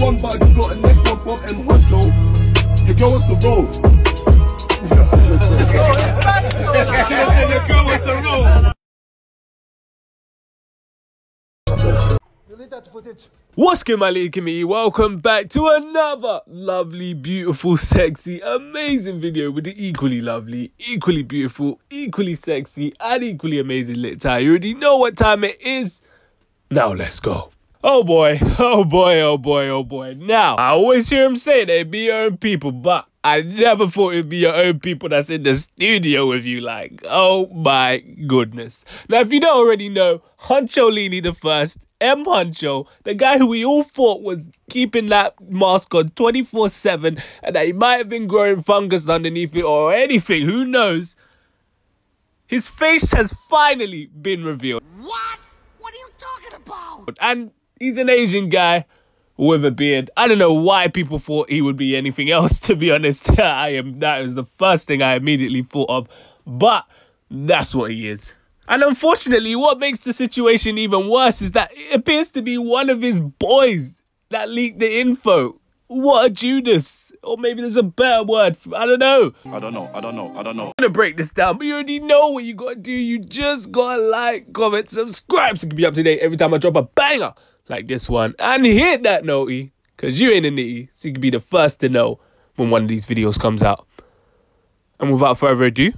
one, but you got a next one from M1, Joe. Hey, girl, what's the road? What's good my little committee? welcome back to another lovely, beautiful, sexy, amazing video with the equally lovely, equally beautiful, equally sexy and equally amazing lit tie. You already know what time it is, now let's go. Oh boy, oh boy, oh boy, oh boy. Now, I always hear him say they be your own people, but I never thought it'd be your own people that's in the studio with you. Like, oh my goodness. Now, if you don't already know, Huncho Lini the first, M Huncho, the guy who we all thought was keeping that mask on 24 7 and that he might have been growing fungus underneath it or anything, who knows? His face has finally been revealed. What? What are you talking about? And he's an Asian guy with a beard. I don't know why people thought he would be anything else, to be honest. I am that is the first thing I immediately thought of. But that's what he is. And unfortunately, what makes the situation even worse is that it appears to be one of his boys that leaked the info. What a Judas. Or maybe there's a better word. For, I don't know. I don't know. I don't know. I don't know. I'm gonna break this down, but you already know what you gotta do. You just gotta like, comment, subscribe so you can be up to date every time I drop a banger like this one. and hit that notey, because you ain't a nitty, so you can be the first to know when one of these videos comes out. And without further ado,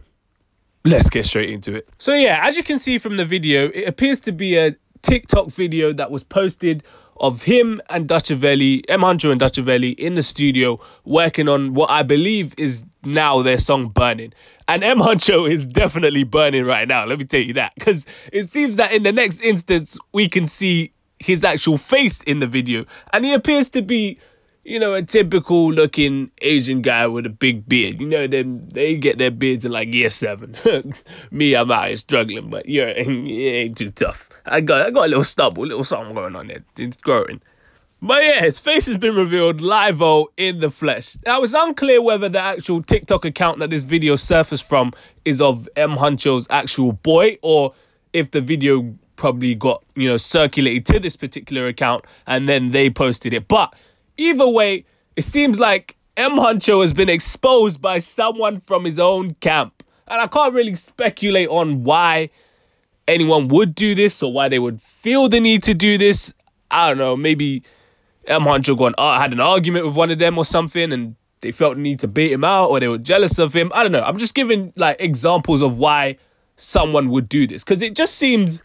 let's get straight into it. So yeah, as you can see from the video, it appears to be a TikTok video that was posted of him and Duchavelli, m and Duchavelli in the studio working on what I believe is now their song Burning. And M Huncho is definitely burning right now, let me tell you that. Because it seems that in the next instance, we can see his actual face in the video. And he appears to be, you know, a typical looking Asian guy with a big beard. You know, them they get their beards in like year seven. Me, I'm out here struggling, but you it ain't too tough. I got I got a little stubble, a little something going on there. It's growing. But yeah, his face has been revealed live in the flesh. Now it's unclear whether the actual TikTok account that this video surfaced from is of M Huncho's actual boy or if the video probably got, you know, circulated to this particular account and then they posted it. But either way, it seems like M. Huncho has been exposed by someone from his own camp. And I can't really speculate on why anyone would do this or why they would feel the need to do this. I don't know, maybe M. Huncho going, an, uh, had an argument with one of them or something and they felt the need to beat him out or they were jealous of him. I don't know. I'm just giving like examples of why someone would do this because it just seems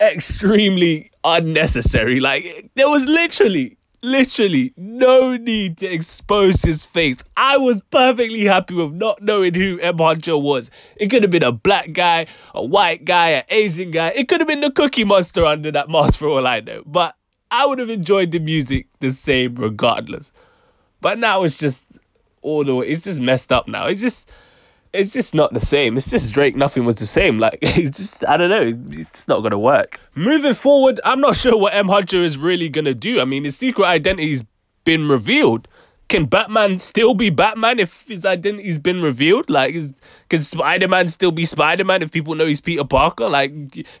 extremely unnecessary. Like there was literally literally no need to expose his face. I was perfectly happy with not knowing who M. Hunter was. It could have been a black guy, a white guy, an Asian guy. It could have been the cookie monster under that mask for all I know. But I would have enjoyed the music the same regardless. But now it's just all the way, it's just messed up now. It's just it's just not the same. It's just Drake. Nothing was the same. Like it's just I don't know. It's just not gonna work. Moving forward, I'm not sure what M Hunter is really gonna do. I mean, his secret identity's been revealed. Can Batman still be Batman if his identity's been revealed? Like, is, can Spider Man still be Spider Man if people know he's Peter Parker? Like,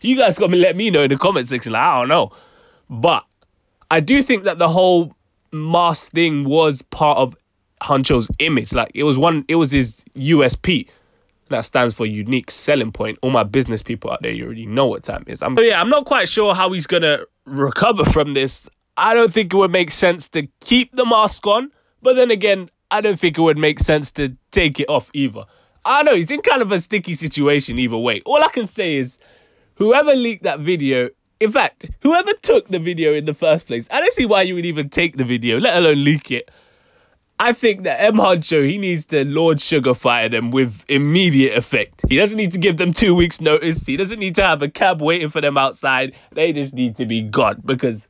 you guys gotta let me know in the comment section. Like, I don't know, but I do think that the whole mask thing was part of Huncho's image. Like it was one, it was his USP. That stands for unique selling point. All my business people out there, you already know what time is. is. I'm, so yeah, I'm not quite sure how he's gonna recover from this. I don't think it would make sense to keep the mask on, but then again, I don't think it would make sense to take it off either. I know he's in kind of a sticky situation either way. All I can say is, whoever leaked that video, in fact, whoever took the video in the first place, I don't see why you would even take the video, let alone leak it. I think that M Honcho he needs to Lord Sugar fire them with immediate effect. He doesn't need to give them two weeks notice. He doesn't need to have a cab waiting for them outside. They just need to be gone because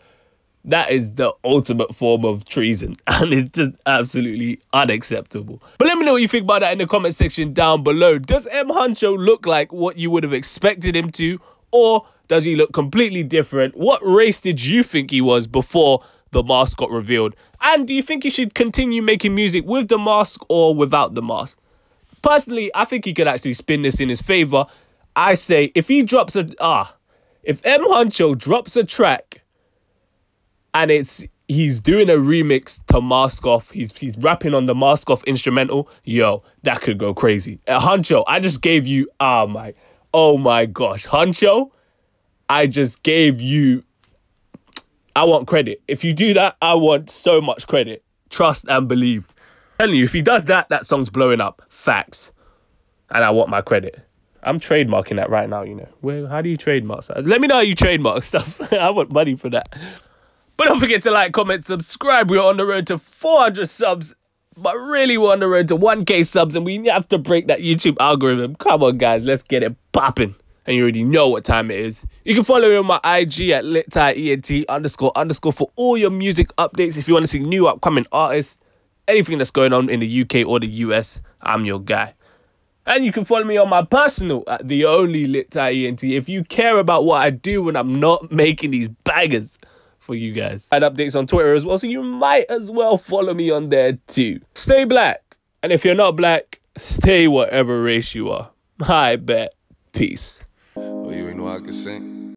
that is the ultimate form of treason and it's just absolutely unacceptable. But let me know what you think about that in the comment section down below. Does M Honcho look like what you would have expected him to or does he look completely different? What race did you think he was before the mask got revealed? And do you think he should continue making music with the mask or without the mask? Personally, I think he could actually spin this in his favor. I say if he drops a ah, if M Huncho drops a track and it's he's doing a remix to Mask Off. He's he's rapping on the Mask Off instrumental. Yo, that could go crazy. Uh, Huncho, I just gave you ah oh my oh my gosh, Huncho, I just gave you I want credit. If you do that, I want so much credit. Trust and believe. telling you, if he does that, that song's blowing up. Facts. And I want my credit. I'm trademarking that right now, you know. Where, how do you trademark stuff? Let me know how you trademark stuff. I want money for that. But don't forget to like, comment, subscribe. We are on the road to 400 subs, but really we're on the road to 1K subs, and we have to break that YouTube algorithm. Come on, guys, let's get it popping and you already know what time it is. You can follow me on my IG at LitTieENT underscore underscore for all your music updates. If you want to see new upcoming artists, anything that's going on in the UK or the US, I'm your guy. And you can follow me on my personal at the only lit if you care about what I do when I'm not making these bangers for you guys. And updates on Twitter as well, so you might as well follow me on there too. Stay black, and if you're not black, stay whatever race you are. I bet. Peace. Oh, you ain't know I can sing.